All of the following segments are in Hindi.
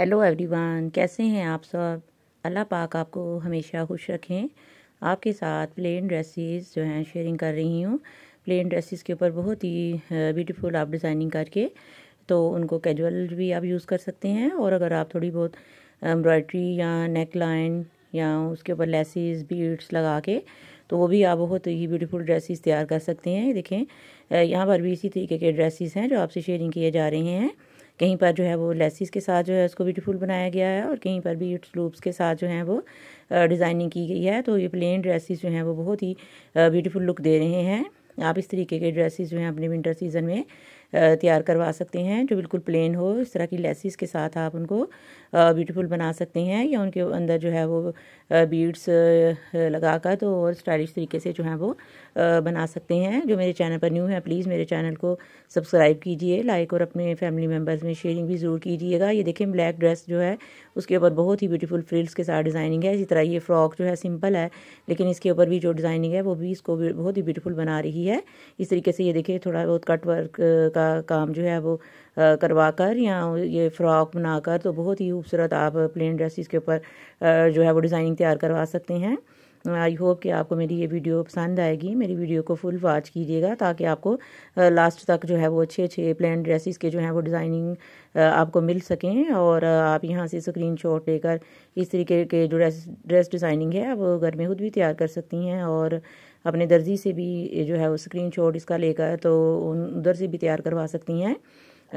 हेलो एवरीवन कैसे हैं आप सब अल्लाह पाक आपको हमेशा खुश रखें आपके साथ प्लेन ड्रेसेस जो हैं शेयरिंग कर रही हूँ प्लेन ड्रेसेस के ऊपर बहुत ही ब्यूटीफुल आप डिज़ाइनिंग करके तो उनको कैजुअल भी आप यूज़ कर सकते हैं और अगर आप थोड़ी बहुत एम्ब्रॉयड्री या नेक लाइन या उसके ऊपर लेसिस बीड्स लगा के तो वो भी आप बहुत ही ब्यूटीफुल ड्रेसेस तैयार कर सकते हैं देखें यहाँ पर भी इसी तरीके के ड्रेसेस हैं जो आपसे शेयरिंग किए जा रहे हैं कहीं पर जो है वो लेसिस के साथ जो है उसको ब्यूटीफुल बनाया गया है और कहीं पर भी स्लूप्स के साथ जो है वो डिज़ाइनिंग की गई है तो ये प्लेन ड्रेसिस जो हैं वो बहुत ही ब्यूटीफुल लुक दे रहे हैं आप इस तरीके के ड्रेसिस जो हैं अपने विंटर सीज़न में तैयार करवा सकते हैं जो बिल्कुल प्लेन हो इस तरह की लेसिस के साथ आप उनको ब्यूटीफुल बना सकते हैं या उनके अंदर जो है वो बीड्स लगा कर तो और स्टाइलिश तरीके से जो है वो बना सकते हैं जो मेरे चैनल पर न्यू है प्लीज़ मेरे चैनल को सब्सक्राइब कीजिए लाइक और अपने फैमिली मेम्बर्स में शेयरिंग भी ज़रूर कीजिएगा ये देखें ब्लैक ड्रेस जो है उसके ऊपर बहुत ही ब्यूटीफुल फ्रिल्स के साथ डिज़ाइनिंग है इसी तरह ये फ्रॉक जो है सिंपल है लेकिन इसके ऊपर भी जो डिज़ाइनिंग है वो भी इसको बहुत ही ब्यूटीफुल बना रही है इस तरीके से ये देखिए थोड़ा बहुत कट वर्क का का काम जो है वो करवा कर या ये फ़्रॉक बना कर तो बहुत ही खूबसूरत आप प्लेन ड्रेसिस के ऊपर जो है वो डिज़ाइनिंग तैयार करवा सकते हैं आई होप कि आपको मेरी ये वीडियो पसंद आएगी मेरी वीडियो को फुल वॉच कीजिएगा ताकि आपको लास्ट तक जो है वो अच्छे अच्छे प्लान ड्रेसेस के जो हैं वो डिज़ाइनिंग आपको मिल सकें और आप यहाँ से स्क्रीन शॉट लेकर इस तरीके के जो ड्रेस ड्रेस डिज़ाइनिंग है आप घर में खुद भी तैयार कर सकती हैं और अपने दर्जी से भी जो है वो स्क्रीन शॉट इसका लेकर तो उधर से भी तैयार करवा सकती हैं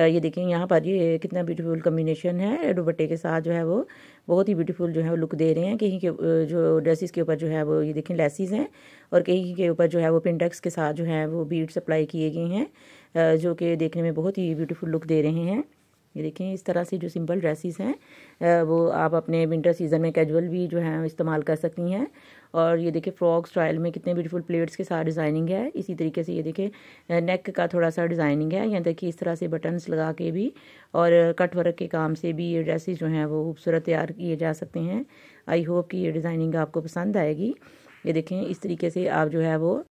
ये देखिए यहाँ पर ये कितना ब्यूटीफुल कम्बिनेशन है दुपट्टे के साथ जो है वो बहुत ही ब्यूटीफुल जो है वो लुक दे रहे हैं कहीं के जो ड्रेसेस के ऊपर जो है वो ये देखें लेसिस हैं और कहीं के ऊपर जो है वो पिंडक्स के साथ जो है वो बीट्स अप्लाई किए गए हैं जो कि देखने में बहुत ही ब्यूटीफुल लुक दे रहे हैं ये देखें इस तरह से जो सिंपल ड्रेसेस हैं वो आप अपने विंटर सीज़न में कैजुअल भी जो है इस्तेमाल कर सकती हैं और ये देखें फ्रॉक स्टाइल में कितने ब्यूटीफुल प्लेट्स के साथ डिज़ाइनिंग है इसी तरीके से ये देखें नेक का थोड़ा सा डिज़ाइनिंग है यहाँ देखिए इस तरह से बटन्स लगा के भी और कट वर्क के काम से भी ये ड्रेसेस जो हैं वो खूबसूरत तैयार किए जा सकते हैं आई होप कि ये डिज़ाइनिंग आपको पसंद आएगी ये देखें इस तरीके से आप जो है वो